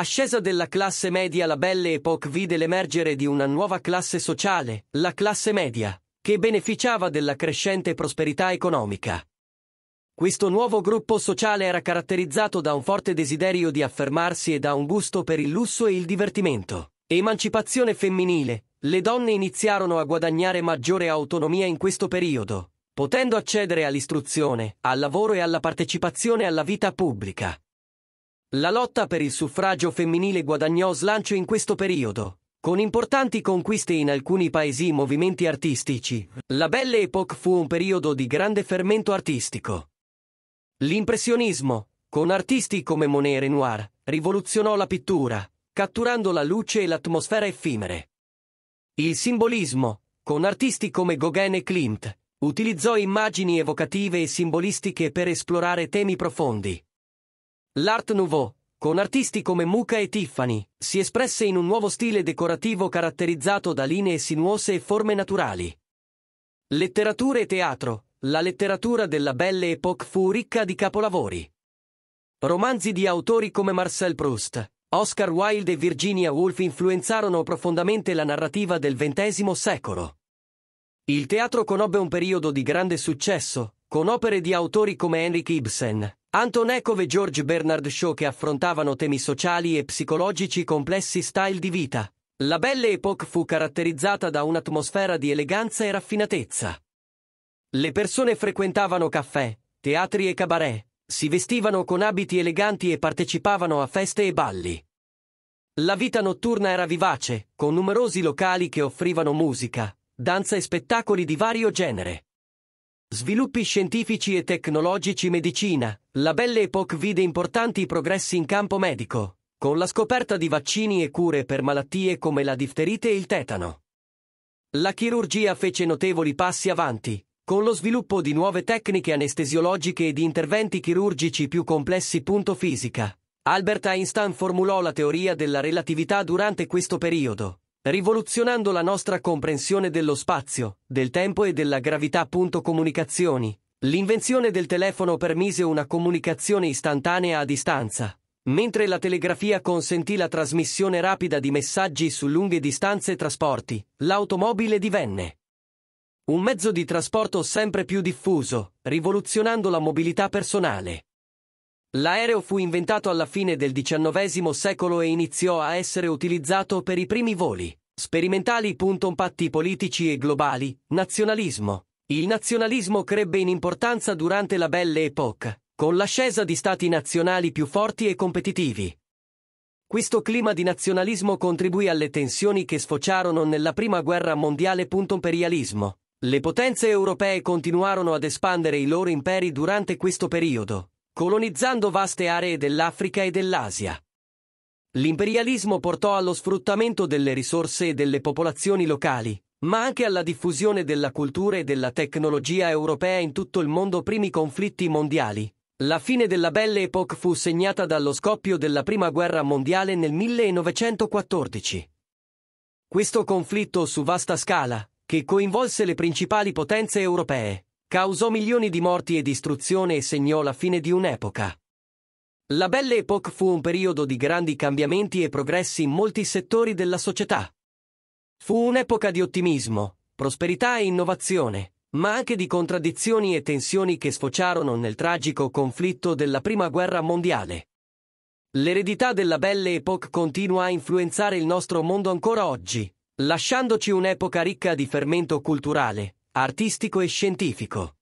Ascesa della classe media la Belle Époque vide l'emergere di una nuova classe sociale, la classe media, che beneficiava della crescente prosperità economica. Questo nuovo gruppo sociale era caratterizzato da un forte desiderio di affermarsi e da un gusto per il lusso e il divertimento. Emancipazione femminile, le donne iniziarono a guadagnare maggiore autonomia in questo periodo, potendo accedere all'istruzione, al lavoro e alla partecipazione alla vita pubblica. La lotta per il suffragio femminile guadagnò slancio in questo periodo, con importanti conquiste in alcuni paesi e movimenti artistici. La Belle Époque fu un periodo di grande fermento artistico. L'impressionismo, con artisti come Monet e Renoir, rivoluzionò la pittura, catturando la luce e l'atmosfera effimere. Il simbolismo, con artisti come Gauguin e Klimt, utilizzò immagini evocative e simbolistiche per esplorare temi profondi L'Art Nouveau, con artisti come Muca e Tiffany, si espresse in un nuovo stile decorativo caratterizzato da linee sinuose e forme naturali. Letteratura e teatro, la letteratura della Belle Époque fu ricca di capolavori. Romanzi di autori come Marcel Proust, Oscar Wilde e Virginia Woolf influenzarono profondamente la narrativa del XX secolo. Il teatro conobbe un periodo di grande successo, con opere di autori come Henrik Ibsen, Anton Ekov e George Bernard Shaw che affrontavano temi sociali e psicologici complessi style di vita. La Belle Époque fu caratterizzata da un'atmosfera di eleganza e raffinatezza. Le persone frequentavano caffè, teatri e cabaret, si vestivano con abiti eleganti e partecipavano a feste e balli. La vita notturna era vivace, con numerosi locali che offrivano musica, danza e spettacoli di vario genere. Sviluppi scientifici e tecnologici medicina. La Belle Époque vide importanti progressi in campo medico, con la scoperta di vaccini e cure per malattie come la difterite e il tetano. La chirurgia fece notevoli passi avanti, con lo sviluppo di nuove tecniche anestesiologiche e di interventi chirurgici più complessi. Fisica. Albert Einstein formulò la teoria della relatività durante questo periodo, rivoluzionando la nostra comprensione dello spazio, del tempo e della gravità. Comunicazioni. L'invenzione del telefono permise una comunicazione istantanea a distanza, mentre la telegrafia consentì la trasmissione rapida di messaggi su lunghe distanze e trasporti, l'automobile divenne un mezzo di trasporto sempre più diffuso, rivoluzionando la mobilità personale. L'aereo fu inventato alla fine del XIX secolo e iniziò a essere utilizzato per i primi voli sperimentali. Patti politici e globali, nazionalismo. Il nazionalismo crebbe in importanza durante la Belle Époque, con l'ascesa di stati nazionali più forti e competitivi. Questo clima di nazionalismo contribuì alle tensioni che sfociarono nella Prima Guerra Mondiale. Imperialismo. Le potenze europee continuarono ad espandere i loro imperi durante questo periodo, colonizzando vaste aree dell'Africa e dell'Asia. L'imperialismo portò allo sfruttamento delle risorse e delle popolazioni locali, ma anche alla diffusione della cultura e della tecnologia europea in tutto il mondo primi conflitti mondiali. La fine della Belle Époque fu segnata dallo scoppio della Prima Guerra Mondiale nel 1914. Questo conflitto su vasta scala, che coinvolse le principali potenze europee, causò milioni di morti e distruzione e segnò la fine di un'epoca. La Belle Époque fu un periodo di grandi cambiamenti e progressi in molti settori della società. Fu un'epoca di ottimismo, prosperità e innovazione, ma anche di contraddizioni e tensioni che sfociarono nel tragico conflitto della Prima Guerra Mondiale. L'eredità della Belle Époque continua a influenzare il nostro mondo ancora oggi, lasciandoci un'epoca ricca di fermento culturale, artistico e scientifico.